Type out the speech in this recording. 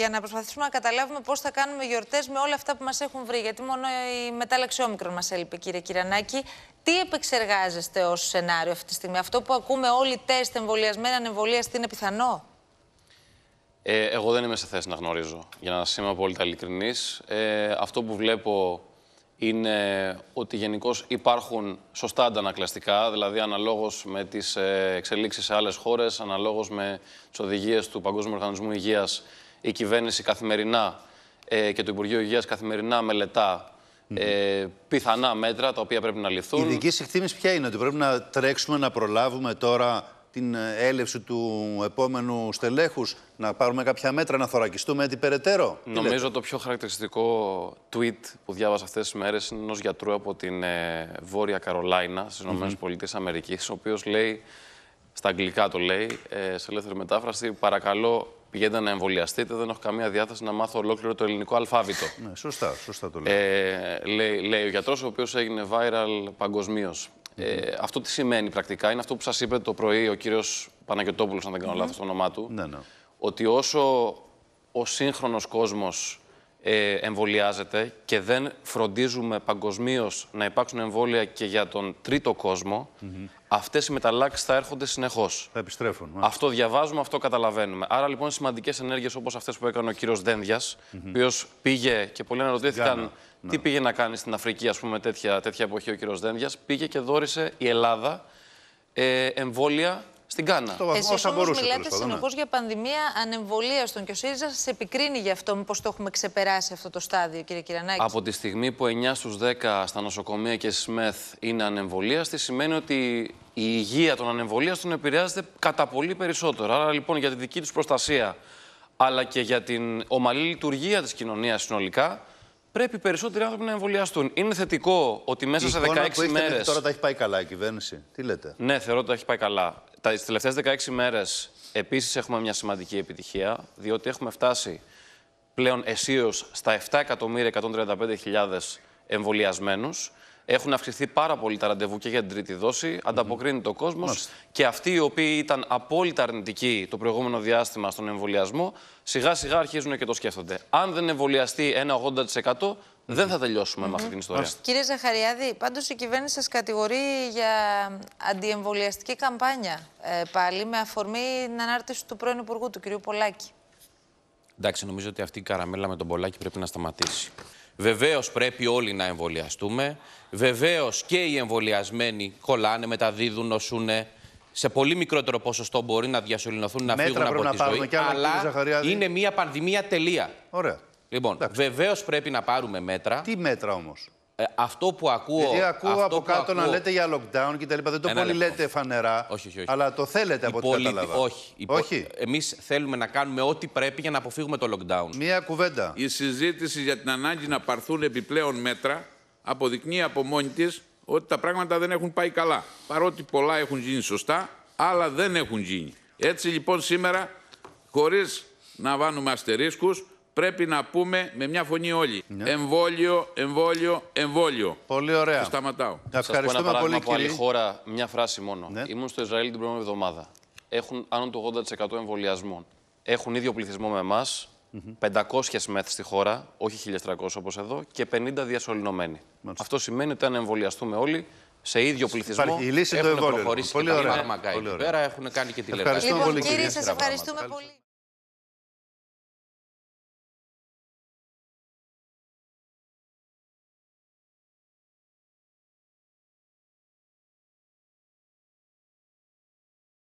για να προσπαθήσουμε να καταλάβουμε πώς θα κάνουμε γιορτές με όλα αυτά που μας έχουν βρει. Γιατί μόνο η μετάλλαξη όμικρον μας έλειπε, κύριε Κυρανάκη. Τι επεξεργάζεστε ως σενάριο αυτή τη στιγμή, Αυτό που ακούμε όλοι τεστ, εμβολιασμένα, τι είναι πιθανό. Ε, εγώ δεν είμαι σε θέση να γνωρίζω, για να είμαι απόλυτα ειλικρινής. Ε, αυτό που βλέπω είναι ότι γενικώς υπάρχουν σωστά αντανακλαστικά, δηλαδή αναλόγως με τις ε, εξελίξεις σε άλλες χώρες, αναλόγως με τις οδηγίες του Παγκόσμιου Οργανισμού Υγείας η κυβέρνηση καθημερινά ε, και το Υπουργείο Υγείας καθημερινά μελετά ε, πιθανά μέτρα τα οποία πρέπει να ληφθούν. Η δική εκτίμηση ποια είναι, ότι πρέπει να τρέξουμε να προλάβουμε τώρα την ε, έλευση του επόμενου στελέχους, να πάρουμε κάποια μέτρα, να θωρακιστούμε έτσι περαιτέρω. Νομίζω το πιο χαρακτηριστικό tweet που διάβασα αυτές τις μέρες είναι ενός γιατρού από την ε, Βόρεια Καρολάινα στις ΗΠΑ, ο οποίος λέει, στα αγγλικά το λέει, ε, σε ελεύθερη μετάφραση, παρακαλώ πηγαίνετε να εμβολιαστείτε, δεν έχω καμία διάθεση να μάθω ολόκληρο το ελληνικό αλφάβητο. Ναι, σωστά, σωστά το λέω. Ε, λέει, λέει ο γιατρός, ο οποίος έγινε viral παγκοσμίως. Ε, αυτό τι σημαίνει πρακτικά, είναι αυτό που σας είπε το πρωί ο κύριος Παναγιοτόπουλος, αν δεν κάνω mm λάθος το όνομά του. Ναι, ναι. Ότι όσο ο σύγχρονος κόσμος ε, εμβολιάζεται και δεν φροντίζουμε παγκοσμίως να υπάρξουν εμβόλια και για τον τρίτο κόσμο, mm αυτές οι μεταλλάξεις θα έρχονται συνεχώς. Θα επιστρέφουν. Ναι. Αυτό διαβάζουμε, αυτό καταλαβαίνουμε. Άρα λοιπόν σημαντικές ενέργειες όπως αυτές που έκανε ο κύριος Δένδιας, mm ο οποίος πήγε και πολλοί αναρωτήθηκαν τι ναι. πήγε να κάνει στην Αφρική, ας πούμε, τέτοια, εποχή ο κύριος Δένδιας. Πήγε και δόρισε η Ελλάδα ε, εμβόλια στην Κάνα. βαθμό μπορούσε. Μιλάτε ναι. συνεχώς για πανδημία ανεμβολία των και ο ΣΥΡΙΖΑ σα επικρίνει γι' αυτό. Μήπως το έχουμε ξεπεράσει αυτό το στάδιο, κύριε Κυρανάκη. Από τη στιγμή που 9 στου 10 στα νοσοκομεία και ΜΕΘ είναι ανεμβολίαστοι, σημαίνει ότι η υγεία των ανεμβολίαστων επηρεάζεται κατά πολύ περισσότερο. Άρα λοιπόν για τη δική τους προστασία αλλά και για την ομαλή λειτουργία της κοινωνίας συνολικά, πρέπει περισσότεροι άνθρωποι να εμβολιαστούν. Είναι θετικό ότι μέσα σε 16 μέρες. Τώρα τα έχει πάει καλά η κυβέρνηση. Τι λέτε. Ναι, θεωρώ ότι τα έχει πάει καλά. Τα τελευταίες 16 μέρες επίσης έχουμε μια σημαντική επιτυχία, διότι έχουμε φτάσει πλέον εσίως στα 7.135.000 εμβολιασμένους. Έχουν αυξηθεί πάρα πολύ τα ραντεβού και για την τρίτη δόση. Mm -hmm. Ανταποκρίνεται ο κόσμος. Και αυτοί οι οποίοι ήταν απόλυτα αρνητικοί το προηγούμενο διάστημα στον εμβολιασμό, σιγά σιγά αρχίζουν και το σκέφτονται. Αν δεν εμβολιαστεί ένα 80%, δεν θα τελειώσουμε mm με αυτή την ιστορία. Κύριε Ζαχαριάδη, πάντως η κυβέρνηση σας κατηγορεί για αντιεμβολιαστική καμπάνια ε, πάλι με αφορμή την ανάρτηση του πρώην Υπουργού, του κ. Πολάκη. Εντάξει, νομίζω ότι αυτή η καραμέλα με τον Πολάκη πρέπει να σταματήσει. Βεβαίως πρέπει όλοι να εμβολιαστούμε. Βεβαίως και οι εμβολιασμένοι κολλάνε, μεταδίδουν, νοσούν. Σε πολύ μικρότερο ποσοστό μπορεί να διασωληνωθούν, να φύγουν από να τη ζωή. άλλα, είναι μια πανδημία τελεία. Ωραία. Λοιπόν, βεβαίως πρέπει να πάρουμε μέτρα. Τι μέτρα όμως. Ε, αυτό που ακούω. ακούω αυτό από κάτω να λέτε για lockdown και τα λοιπά. Δεν το ε, πολύ ναι, ναι, λέτε φανερά. Όχι, όχι, Αλλά το θέλετε από ό,τι κατάλαβα. Όχι. όχι. Εμείς θέλουμε να κάνουμε ό,τι πρέπει για να αποφύγουμε το lockdown. Μία κουβέντα. Η συζήτηση για την ανάγκη να πάρθουν επιπλέον μέτρα αποδεικνύει από μόνη της ότι τα πράγματα δεν έχουν πάει καλά. Παρότι πολλά έχουν γίνει σωστά, άλλα δεν έχουν γίνει. Έτσι λοιπόν σήμερα, χωρίς να βάνουμε αστερίσκους, πρέπει να πούμε με μια φωνή όλοι. Ναι. Εμβόλιο, εμβόλιο, εμβόλιο. Πολύ ωραία. Σας σταματάω. Ευχαριστούμε Σας πω ένα πολύ, από άλλη χώρα, μια φράση μόνο. Ναι. Ήμουν στο Ισραήλ την προηγούμενη εβδομάδα. Έχουν άνω του 80% εμβολιασμών. Έχουν ίδιο πληθυσμό με εμάς. 500 μεθ στη χώρα, όχι 1.300 όπως εδώ, και 50 διασωληνωμένοι. Μάλιστα. Αυτό σημαίνει ότι αν εμβολιαστούμε όλοι, σε ίδιο πληθυσμό. Υπάρχει η λύση το εμβόλιο. Πολύ ωραία. Πέρα έχουν κάνει και τηλεόραση. Λοιπόν, κύριε, σα ευχαριστούμε πολύ.